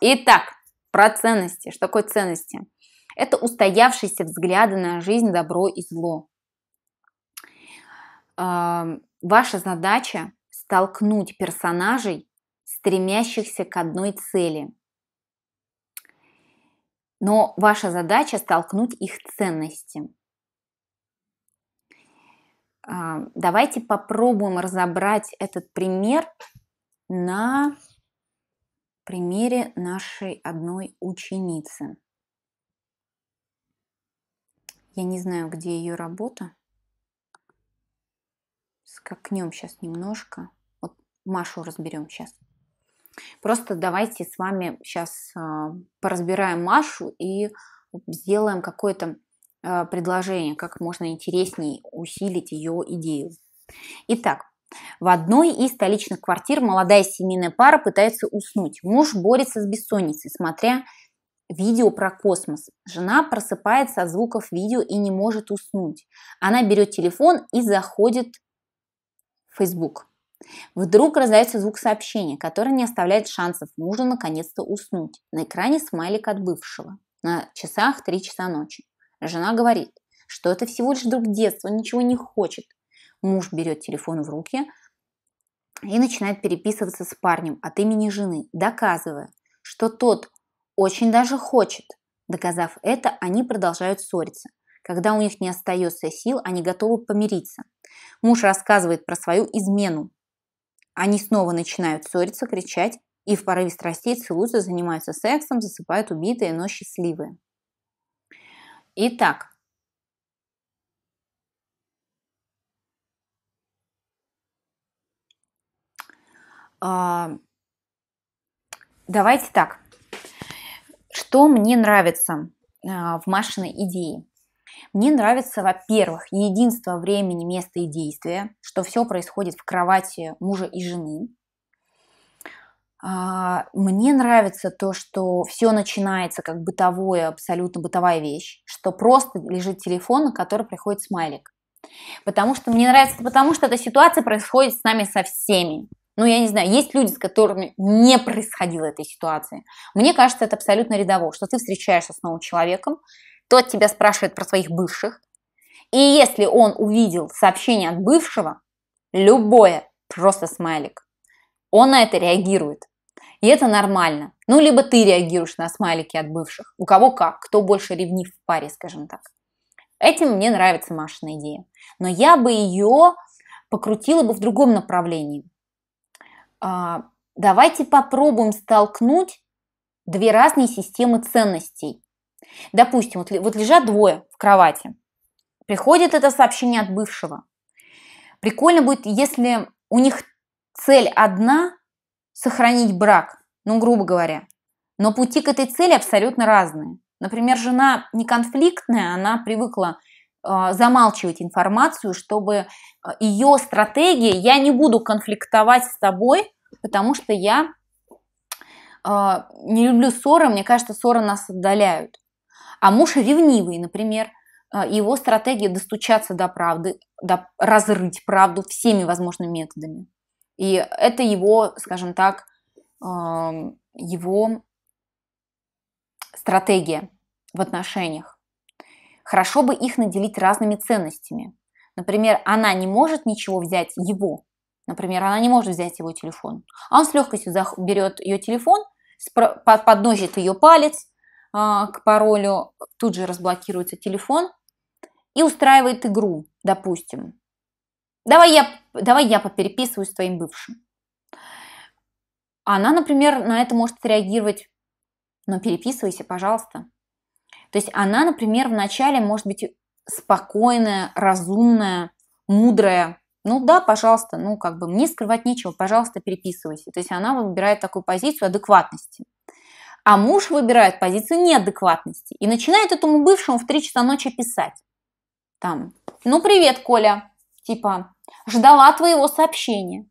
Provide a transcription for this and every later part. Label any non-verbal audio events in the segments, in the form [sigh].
Итак, про ценности. Что такое ценности? Это устоявшиеся взгляды на жизнь, добро и зло. А, ваша задача столкнуть персонажей, стремящихся к одной цели. Но ваша задача столкнуть их ценности. А, давайте попробуем разобрать этот пример на примере нашей одной ученицы. Я не знаю, где ее работа. Скакнем сейчас немножко. Вот Машу разберем сейчас. Просто давайте с вами сейчас а, поразбираем Машу и сделаем какое-то а, предложение, как можно интересней усилить ее идею. Итак, в одной из столичных квартир молодая семейная пара пытается уснуть. Муж борется с бессонницей, смотря видео про космос. Жена просыпается от звуков видео и не может уснуть. Она берет телефон и заходит в Facebook. Вдруг раздается звук сообщения, который не оставляет шансов мужу наконец-то уснуть. На экране смайлик от бывшего. На часах 3 часа ночи. Жена говорит, что это всего лишь друг детства, ничего не хочет муж берет телефон в руки и начинает переписываться с парнем от имени жены, доказывая, что тот очень даже хочет. Доказав это, они продолжают ссориться. Когда у них не остается сил, они готовы помириться. Муж рассказывает про свою измену. Они снова начинают ссориться, кричать и в порыве страстей целуются, занимаются сексом, засыпают убитые, но счастливые. Итак, А, давайте так. Что мне нравится а, в Машиной идеи? Мне нравится, во-первых, единство времени, места и действия, что все происходит в кровати мужа и жены. А, мне нравится то, что все начинается как бытовое, абсолютно бытовая вещь, что просто лежит телефон, на который приходит смайлик. Потому что мне нравится, потому что эта ситуация происходит с нами со всеми ну, я не знаю, есть люди, с которыми не происходило этой ситуации. Мне кажется, это абсолютно рядово, что ты встречаешься с новым человеком, тот тебя спрашивает про своих бывших, и если он увидел сообщение от бывшего, любое, просто смайлик, он на это реагирует. И это нормально. Ну, либо ты реагируешь на смайлики от бывших. У кого как, кто больше ревнив в паре, скажем так. Этим мне нравится Машина идея. Но я бы ее покрутила бы в другом направлении. А, давайте попробуем столкнуть две разные системы ценностей. Допустим, вот, вот лежат двое в кровати. Приходит это сообщение от бывшего. Прикольно будет, если у них цель одна – сохранить брак, ну, грубо говоря. Но пути к этой цели абсолютно разные. Например, жена не конфликтная, она привыкла а, замалчивать информацию, чтобы а, ее стратегия, я не буду конфликтовать с тобой, потому что я а, не люблю ссоры, мне кажется, ссоры нас отдаляют. А муж ревнивый, например, его стратегия достучаться до правды, до, разрыть правду всеми возможными методами. И это его, скажем так, его стратегия в отношениях. Хорошо бы их наделить разными ценностями. Например, она не может ничего взять его. Например, она не может взять его телефон. А он с легкостью берет ее телефон, подносит ее палец а, к паролю, тут же разблокируется телефон и устраивает игру, допустим. Давай я, давай я попереписываюсь с твоим бывшим. Она, например, на это может реагировать, но «Ну, переписывайся, пожалуйста. То есть она, например, вначале может быть спокойная, разумная, мудрая. Ну да, пожалуйста, ну как бы мне скрывать нечего, пожалуйста, переписывайся. То есть она выбирает такую позицию адекватности. А муж выбирает позицию неадекватности и начинает этому бывшему в 3 часа ночи писать. Там, ну привет, Коля, типа, ждала твоего сообщения.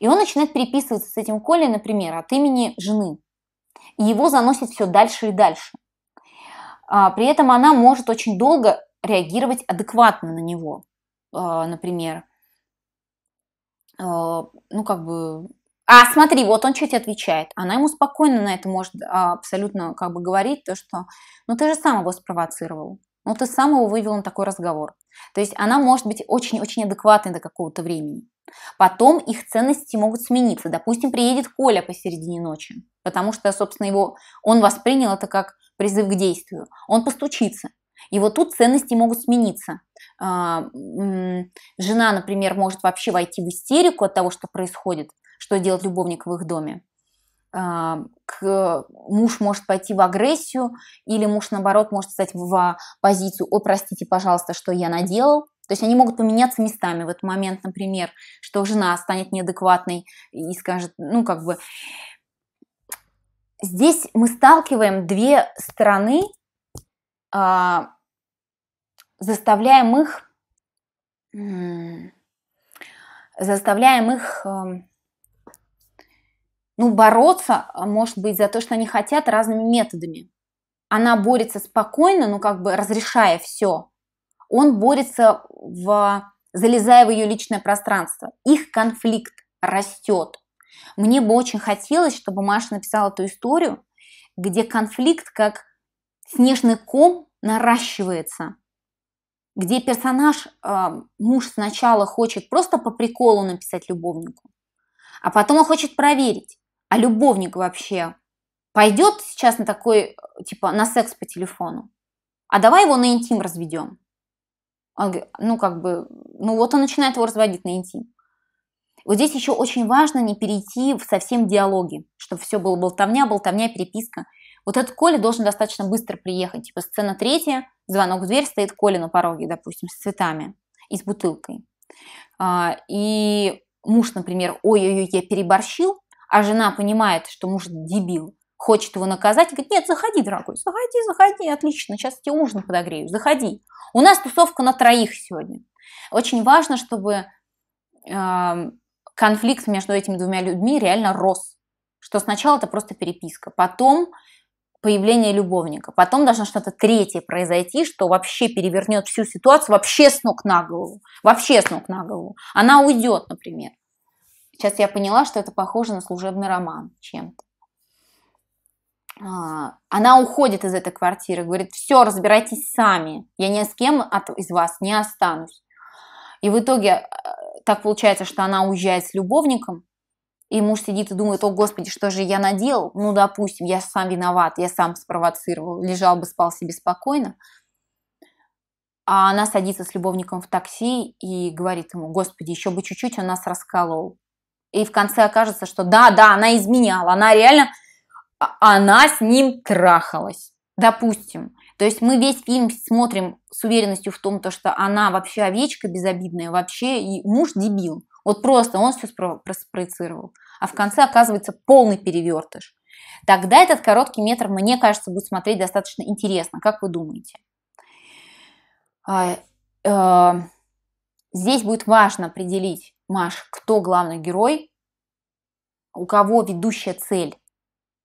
И он начинает переписываться с этим Колей, например, от имени жены. И его заносит все дальше и дальше. А, при этом она может очень долго реагировать адекватно на него, а, например. А, ну, как бы... А, смотри, вот он что-то отвечает. Она ему спокойно на это может абсолютно как бы говорить, то, что ну ты же сам его спровоцировал, ну ты сам его вывел на такой разговор. То есть она может быть очень-очень адекватной до какого-то времени. Потом их ценности могут смениться. Допустим, приедет Коля посередине ночи, потому что, собственно, его, он воспринял это как призыв к действию, он постучится. И вот тут ценности могут смениться. А, жена, например, может вообще войти в истерику от того, что происходит, что делает любовник в их доме. А, муж может пойти в агрессию, или муж, наоборот, может стать в позицию «Ой, простите, пожалуйста, что я наделал», то есть они могут поменяться местами в этот момент, например, что жена станет неадекватной и скажет, ну, как бы, здесь мы сталкиваем две стороны, а, заставляем их, заставляем их эм, ну, бороться, может быть, за то, что они хотят разными методами. Она борется спокойно, ну, как бы разрешая все. Он борется, в, залезая в ее личное пространство. Их конфликт растет. Мне бы очень хотелось, чтобы Маша написала ту историю, где конфликт как снежный ком наращивается, где персонаж, э, муж сначала хочет просто по приколу написать любовнику, а потом он хочет проверить, а любовник вообще пойдет сейчас на такой, типа, на секс по телефону, а давай его на интим разведем. ну, как бы, ну вот он начинает его разводить на интим. Вот здесь еще очень важно не перейти в совсем диалоги, чтобы все было болтовня, болтовня, переписка. Вот этот Коля должен достаточно быстро приехать. Типа сцена третья, звонок в дверь, стоит Коля на пороге, допустим, с цветами и с бутылкой. А, и муж, например, ой-ой-ой, я переборщил, а жена понимает, что муж дебил, хочет его наказать, и говорит, нет, заходи, дорогой, заходи, заходи, отлично, сейчас тебе ужин подогрею, заходи. У нас тусовка на троих сегодня. Очень важно, чтобы конфликт между этими двумя людьми реально рос. Что сначала это просто переписка, потом появление любовника, потом должно что-то третье произойти, что вообще перевернет всю ситуацию, вообще с ног на голову, вообще с ног на голову. Она уйдет, например. Сейчас я поняла, что это похоже на служебный роман чем-то. А, она уходит из этой квартиры, говорит, все, разбирайтесь сами, я ни с кем из вас не останусь. И в итоге а, так получается, что она уезжает с любовником, и муж сидит и думает, о господи, что же я надел? Ну, допустим, я сам виноват, я сам спровоцировал, лежал бы, спал себе спокойно. А она садится с любовником в такси и говорит ему, господи, еще бы чуть-чуть, он нас расколол. И в конце окажется, что да, да, она изменяла, она реально, а, она с ним трахалась. Допустим. То есть мы весь фильм смотрим с уверенностью в том, то, что она вообще овечка безобидная, вообще и муж дебил. Вот просто он все спроецировал. А в конце оказывается полный перевертыш. Тогда этот короткий метр, мне кажется, будет смотреть достаточно интересно. Как вы думаете? А, э, здесь будет важно определить, Маш, кто главный герой, у кого ведущая цель.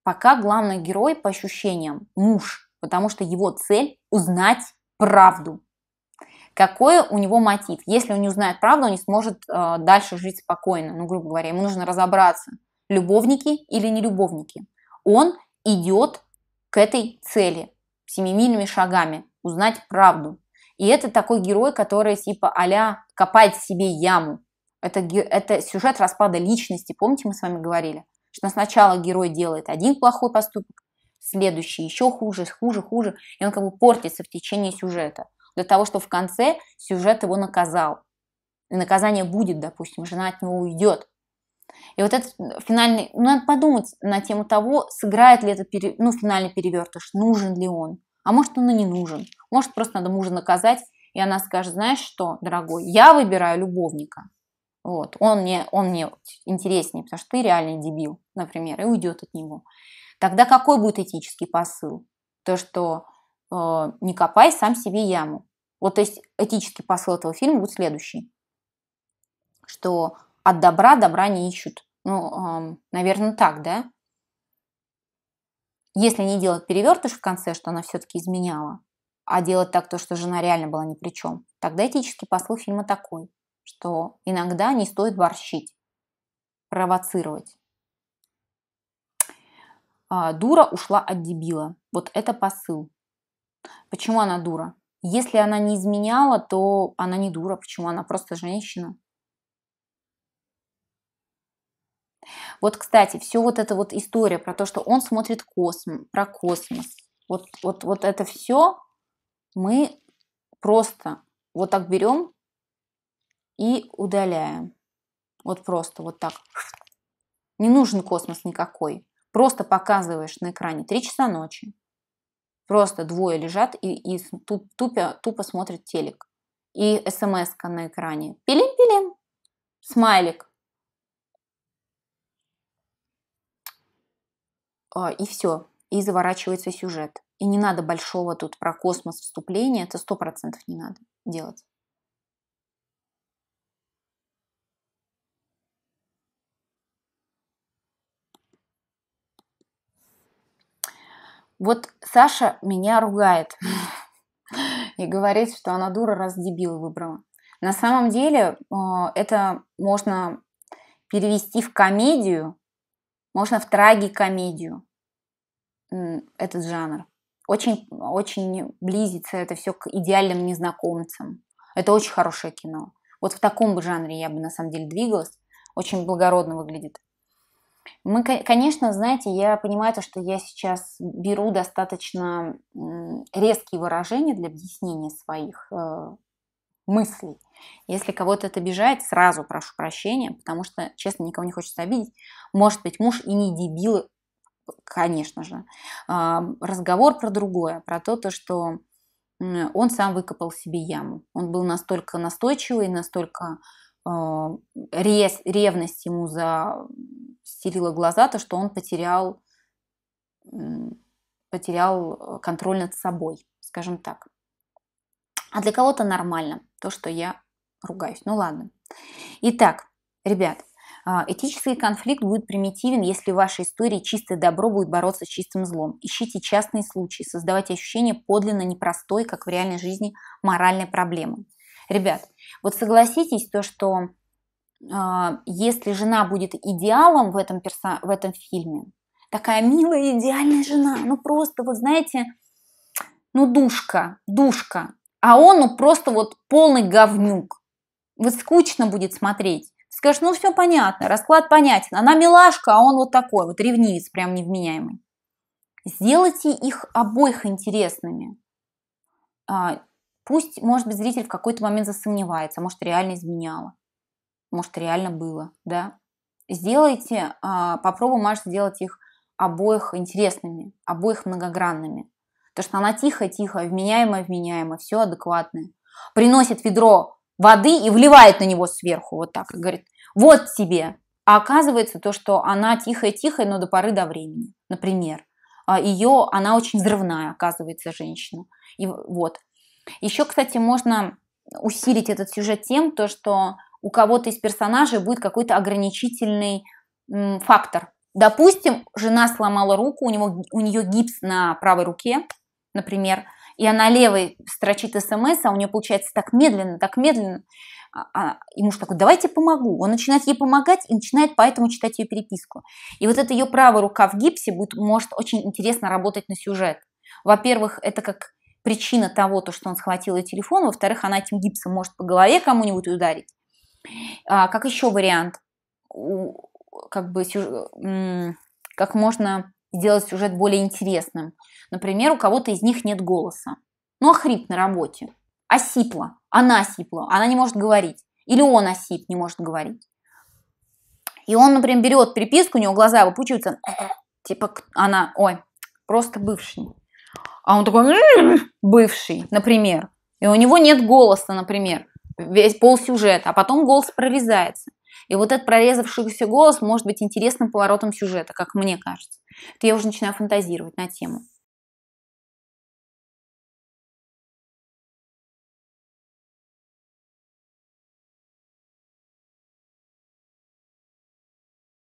Пока главный герой, по ощущениям, муж – потому что его цель узнать правду. Какой у него мотив? Если он не узнает правду, он не сможет э, дальше жить спокойно. Ну, грубо говоря, ему нужно разобраться, любовники или не любовники. Он идет к этой цели семимильными шагами, узнать правду. И это такой герой, который типа а-ля копает себе яму. Это, это сюжет распада личности, помните, мы с вами говорили? что сначала герой делает один плохой поступок, следующий, еще хуже, хуже, хуже, и он как бы портится в течение сюжета. Для того, чтобы в конце сюжет его наказал. И наказание будет, допустим, жена от него уйдет. И вот этот финальный, ну, надо подумать на тему того, сыграет ли этот пере, ну, финальный перевертыш, нужен ли он. А может, он и не нужен. Может, просто надо мужа наказать, и она скажет, знаешь что, дорогой, я выбираю любовника. Вот, он мне, он мне интереснее, потому что ты реальный дебил, например, и уйдет от него. Тогда какой будет этический посыл? То, что э, не копай сам себе яму. Вот, то есть этический посыл этого фильма будет следующий, что от добра добра не ищут. Ну, э, эм, наверное, так, да? Если не делать перевертыш в конце, что она все-таки изменяла, а делать так то, что жена реально была ни при чем, тогда этический посыл фильма такой, что иногда не стоит борщить, провоцировать. А, дура ушла от дебила. Вот это посыл. Почему она дура? Если она не изменяла, то она не дура. Почему? Она просто женщина. Вот, кстати, все вот эта вот история про то, что он смотрит косм, про космос. Вот, вот, вот это все мы просто вот так берем и удаляем. Вот просто вот так. Не нужен космос никакой. Просто показываешь на экране 3 часа ночи. Просто двое лежат и, и туп, тупо, тупо смотрят телек. И смс на экране. Пилим-пилим. Смайлик. А, и все. И заворачивается сюжет. И не надо большого тут про космос вступления. Это 100% не надо делать. Вот Саша меня ругает [laughs] и говорит, что она дура, раз дебил выбрала. На самом деле э, это можно перевести в комедию, можно в трагикомедию этот жанр. Очень, очень близится это все к идеальным незнакомцам. Это очень хорошее кино. Вот в таком бы жанре я бы на самом деле двигалась. Очень благородно выглядит. Мы, конечно, знаете, я понимаю то, что я сейчас беру достаточно резкие выражения для объяснения своих э, мыслей. Если кого-то это обижает, сразу прошу прощения, потому что, честно, никого не хочется обидеть. Может быть, муж и не дебил, конечно же. Э, разговор про другое, про то, то что он сам выкопал себе яму. Он был настолько настойчивый, настолько э, рез, ревность ему за стелила глаза, то, что он потерял, потерял э, контроль над собой, скажем так. А для кого-то нормально то, что я ругаюсь. Ну ладно. Итак, ребят, а, Этический конфликт будет примитивен, если в вашей истории чистое добро будет бороться с чистым злом. Ищите частные случаи, создавайте ощущение подлинно непростой, как в реальной жизни, моральной проблемы. Ребят, вот согласитесь, то, что а, если жена будет идеалом в этом, перса... в этом фильме, такая милая, идеальная жена, ну просто, вот знаете, ну душка, душка, а он ну просто вот полный говнюк. Вот скучно будет смотреть. Скажешь, ну все понятно, расклад понятен. Она милашка, а он вот такой, вот ревнивец, прям невменяемый. Сделайте их обоих интересными. А, пусть, может быть, зритель в какой-то момент засомневается, а может, реально изменяла может, реально было, да. Сделайте, а, попробуй, Маш, сделать их обоих интересными, обоих многогранными. Потому что она тихо-тихо, вменяемо-вменяемо, все адекватное. Приносит ведро воды и вливает на него сверху вот так. И говорит, вот тебе. А оказывается то, что она тихая-тихая, но до поры до времени, например. А, Ее, она очень взрывная, оказывается, женщина. И вот. Еще, кстати, можно усилить этот сюжет тем, то, что у кого-то из персонажей будет какой-то ограничительный фактор. Допустим, жена сломала руку, у, него, у нее гипс на правой руке, например, и она левой строчит смс, а у нее получается так медленно, так медленно. А, а, и муж такой, давайте помогу. Он начинает ей помогать и начинает поэтому читать ее переписку. И вот эта ее правая рука в гипсе будет, может очень интересно работать на сюжет. Во-первых, это как причина того, то, что он схватил ее телефон. Во-вторых, она этим гипсом может по голове кому-нибудь ударить. А, как еще вариант, как бы как можно сделать сюжет более интересным. Например, у кого-то из них нет голоса. Ну, охрип на работе. Осипла. Она осипла. Она не может говорить. Или он осип, не может говорить. И он, например, берет переписку, у него глаза выпучиваются. [clears throat] Типа она, ой, просто бывший. А он такой [clears throat] бывший, например. И у него нет голоса, например весь пол сюжета, а потом голос прорезается. И вот этот прорезавшийся голос может быть интересным поворотом сюжета, как мне кажется. Это я уже начинаю фантазировать на тему.